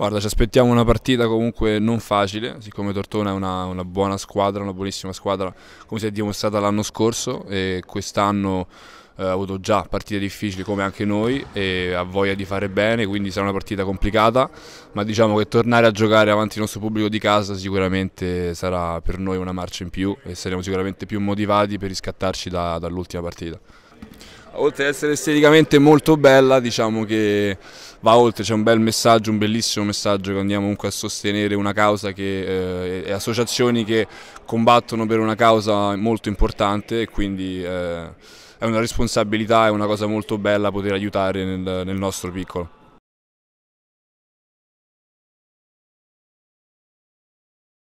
Guarda, ci aspettiamo una partita comunque non facile, siccome Tortona è una, una buona squadra, una buonissima squadra, come si è dimostrata l'anno scorso e quest'anno eh, ha avuto già partite difficili come anche noi e ha voglia di fare bene, quindi sarà una partita complicata, ma diciamo che tornare a giocare avanti il nostro pubblico di casa sicuramente sarà per noi una marcia in più e saremo sicuramente più motivati per riscattarci da, dall'ultima partita oltre ad essere esteticamente molto bella, diciamo che va oltre, c'è un bel messaggio, un bellissimo messaggio che andiamo comunque a sostenere una causa che, eh, e associazioni che combattono per una causa molto importante e quindi eh, è una responsabilità, è una cosa molto bella poter aiutare nel, nel nostro piccolo.